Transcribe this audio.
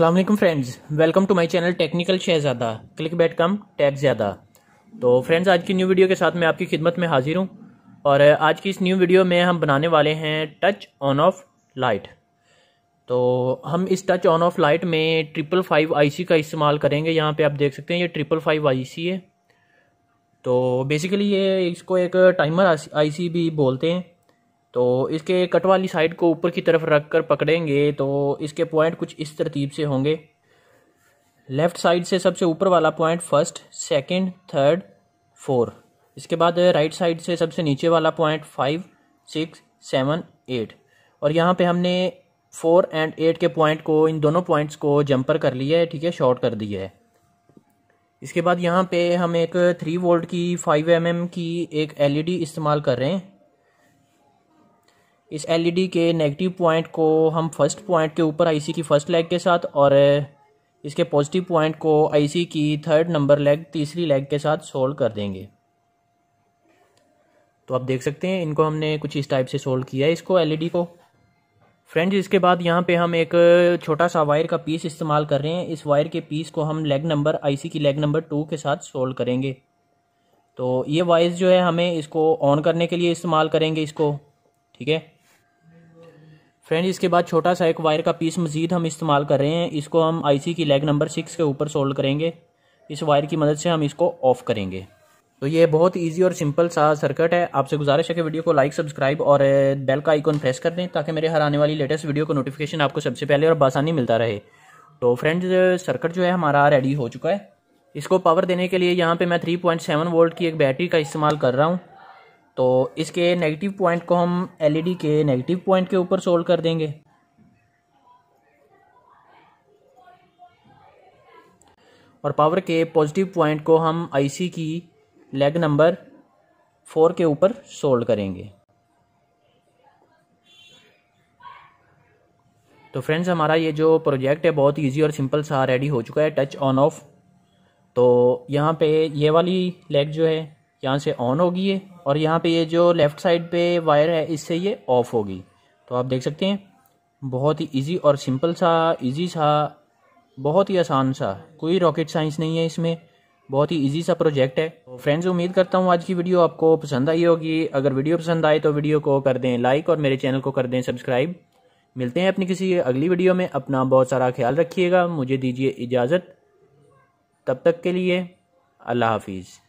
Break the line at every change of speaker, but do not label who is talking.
वालेकुम friends welcome to my channel technical Shahzada click bait कम tag ज़्यादा तो फ्रेंड्स आज की न्यू वीडियो के साथ मैं आपकी खिदमत में हाजिर हूँ और आज की इस न्यू वीडियो में हम बनाने वाले हैं टच ऑन ऑफ लाइट तो हम इस टच ऑन ऑफ लाइट में ट्रिपल फाइव आई का इस्तेमाल करेंगे यहाँ पे आप देख सकते हैं ये ट्रिपल फाइव आई है तो बेसिकली ये इसको एक टाइमर आई भी बोलते हैं तो इसके कट वाली साइड को ऊपर की तरफ रख कर पकड़ेंगे तो इसके पॉइंट कुछ इस तरतीब से होंगे लेफ़्ट साइड से सबसे ऊपर वाला point first second, third four इसके बाद राइट साइड से सबसे नीचे वाला point five six seven eight और यहाँ पे हमने फोर एंड एट के पॉइंट को इन दोनों पॉइंट्स को जंपर कर लिया है ठीक है शॉर्ट कर दिया है इसके बाद यहाँ पे हम एक थ्री वोल्ट की फाइव एम mm की एक एलईडी e इस्तेमाल कर रहे हैं इस एलईडी के नेगेटिव पॉइंट को हम फर्स्ट पॉइंट के ऊपर आईसी की फर्स्ट लेग के साथ और इसके पॉजिटिव पॉइंट को आईसी की थर्ड नंबर लेग तीसरी लेग के साथ सोल्व कर देंगे तो आप देख सकते हैं इनको हमने कुछ इस टाइप से सोल्व किया है इसको एलईडी को फ्रेंड्स इसके बाद यहाँ पे हम एक छोटा सा वायर का पीस इस्तेमाल कर रहे हैं इस वायर के पीस को हम लेग नंबर आईसी की लेग नंबर टू के साथ सोल्व करेंगे तो ये वायर जो है हमें इसको ऑन करने के लिए इस्तेमाल करेंगे इसको ठीक है फ्रेंड्स इसके बाद छोटा सा एक वायर का पीस मज़ीद हम इस्तेमाल कर रहे हैं इसको हम आईसी की लेग नंबर सिक्स के ऊपर सोल्ड करेंगे इस वायर की मदद से हम इसको ऑफ़ करेंगे तो ये बहुत इजी और सिंपल सा सर्किट है आपसे गुजारिश है कि वीडियो को लाइक सब्सक्राइब और बेल का आइकॉन प्रेस कर दें ताकि मेरे हर आने वाली लेटेस्ट वीडियो को नोटिफिकेशन आपको सबसे पहले और बासानी मिलता रहे तो फ्रेंड्स सर्किट जो है हमारा रेडी हो चुका है इसको पावर देने के लिए यहाँ पर मैं थ्री वोल्ट की एक बैटरी का इस्तेमाल कर रहा हूँ तो इसके नेगेटिव पॉइंट को हम एलईडी e के नेगेटिव पॉइंट के ऊपर सोल्व कर देंगे और पावर के पॉजिटिव पॉइंट को हम आईसी की लेग नंबर फोर के ऊपर सोल्व करेंगे तो फ्रेंड्स हमारा ये जो प्रोजेक्ट है बहुत इजी और सिंपल सा रेडी हो चुका है टच ऑन ऑफ तो यहाँ पे ये वाली लेग जो है यहाँ से ऑन होगी ये और यहाँ पे ये जो लेफ़्ट साइड पे वायर है इससे ये ऑफ़ होगी तो आप देख सकते हैं बहुत ही इजी और सिंपल सा इजी सा बहुत ही आसान सा कोई रॉकेट साइंस नहीं है इसमें बहुत ही इजी सा प्रोजेक्ट है तो फ्रेंड्स उम्मीद करता हूँ आज की वीडियो आपको पसंद आई होगी अगर वीडियो पसंद आए तो वीडियो को कर दें लाइक और मेरे चैनल को कर दें सब्सक्राइब मिलते हैं अपनी किसी अगली वीडियो में अपना बहुत सारा ख्याल रखिएगा मुझे दीजिए इजाज़त तब तक के लिए अल्लाह हाफिज़